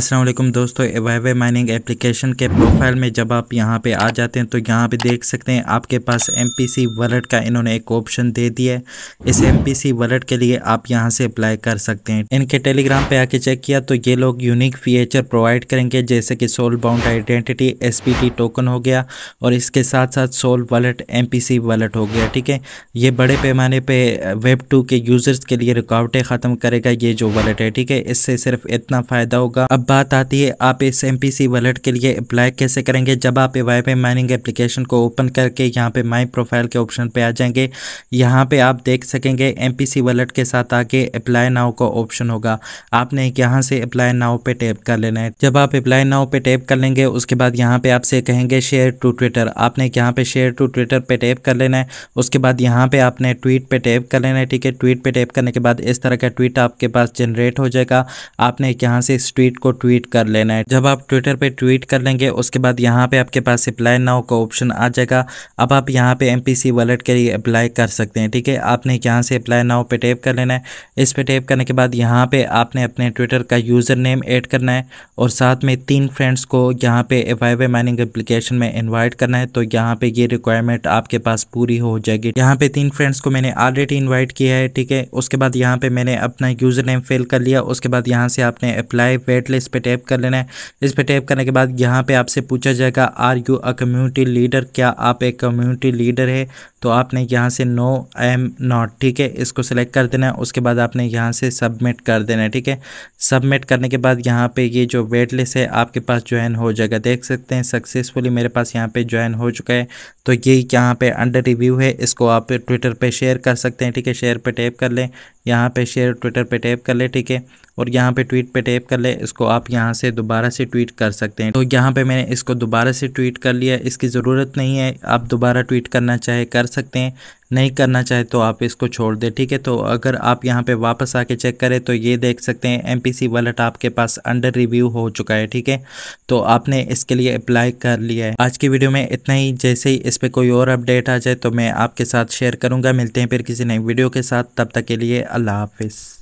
असलम दोस्तों एवावे mining application के प्रोफाइल में जब आप यहाँ पे आ जाते हैं तो यहाँ पे देख सकते हैं आपके पास एम पी वालेट का इन्होंने एक ऑप्शन दे दिया है इस एम पी वॉलेट के लिए आप यहाँ से अप्लाई कर सकते हैं इनके टेलीग्राम पे आके चेक किया तो ये लोग यूनिक फीचर प्रोवाइड करेंगे जैसे कि soul bound identity S token हो गया और इसके साथ साथ soul wallet M P wallet हो गया ठीक है ये बड़े पैमाने पर वेब टू के यूज़र्स के लिए रुकावटें ख़त्म करेगा ये जो वालेट है ठीक है इससे सिर्फ इतना फ़ायदा होगा अब बात आती है आप इस एम पी सी वॉलेट के लिए अप्लाई कैसे करेंगे जब आप वाई पे माइनिंग एप्लीकेशन को ओपन करके यहाँ पे माई प्रोफाइल के ऑप्शन पे आ जाएंगे यहाँ पे आप देख सकेंगे एम पी सी वॉलेट के साथ आके अप्लाई नाउ का ऑप्शन होगा आपने यहाँ से अप्लाई नाउ पे टैप कर लेना है जब आप अप्लाई नाउ पे टैप कर लेंगे उसके बाद यहाँ पे आपसे कहेंगे शेयर टू ट्विटर आपने यहाँ पे शेयर टू ट्विटर पे टैप कर लेना है उसके बाद यहाँ पे आपने ट्वीट पे टैप कर लेना है ठीक है ट्वीट पे टैप करने के बाद इस तरह का ट्वीट आपके पास जनरेट हो जाएगा आपने यहाँ से इस ट्वीट को ट्वीट कर लेना है जब आप ट्विटर पे ट्वीट कर लेंगे उसके बाद यहाँ पे आपके पास अप्लाई नाउ का ऑप्शन आ जाएगा अब आप यहाँ पे एम वॉलेट के लिए अप्लाई कर सकते हैं ठीक है आपने यहाँ से अप्लाई नाउ पे टेप कर लेना है इस पर टेप करने के बाद यहाँ पे आपने अपने ट्विटर का यूज़र नेम एड करना है और साथ में तीन फ्रेंड्स को यहाँ पे वाई माइनिंग एप्लीकेशन में इन्वाइट करना है तो यहाँ पे ये रिक्वायरमेंट आपके पास पूरी हो जाएगी यहाँ पे तीन फ्रेंड्स को मैंने ऑलरेडी इन्वाइट किया है ठीक है उसके बाद यहाँ पे मैंने अपना यूज़र नेम फिल कर लिया उसके बाद यहाँ से आपने अप्लाई वेट लिस्ट इस पर टैप कर लेना है इस पर टैप करने के बाद यहाँ पे आपसे पूछा जाएगा are you a community leader क्या आप एक कम्युनिटी लीडर है तो आपने यहाँ से नो आई एम नॉट ठीक है इसको सिलेक्ट कर देना है उसके बाद आपने यहाँ से सबमिट कर देना है ठीक है सबमिट करने के बाद यहाँ पे ये जो वेट लिस्ट है आपके पास ज्वाइन हो जाएगा देख सकते हैं सक्सेसफुली मेरे पास यहाँ पे ज्वाइन हो चुका है तो ये यहाँ पे अंडर रिव्यू है इसको आप ट्विटर पर शेयर कर सकते हैं ठीक है शेयर पर टैप कर लें यहाँ पर शेयर ट्विटर पर टैप कर लें ठीक है और यहाँ पे ट्वीट पे टैप कर ले इसको आप यहाँ से दोबारा से ट्वीट कर सकते हैं तो यहाँ पे मैंने इसको दोबारा से ट्वीट कर लिया इसकी ज़रूरत नहीं है आप दोबारा ट्वीट करना चाहे कर सकते हैं नहीं करना चाहे तो आप इसको छोड़ दें ठीक है तो अगर आप यहाँ पे वापस आके चेक करें तो ये देख सकते हैं एम पी सी वॉलेट आपके पास अंडर रिव्यू हो चुका है ठीक है तो आपने इसके लिए अप्लाई कर लिया है आज की वीडियो में इतना ही जैसे ही इस पर कोई और अपडेट आ जाए तो मैं आपके साथ शेयर करूँगा मिलते हैं फिर किसी नई वीडियो के साथ तब तक के लिए अल्लाह हाफिज़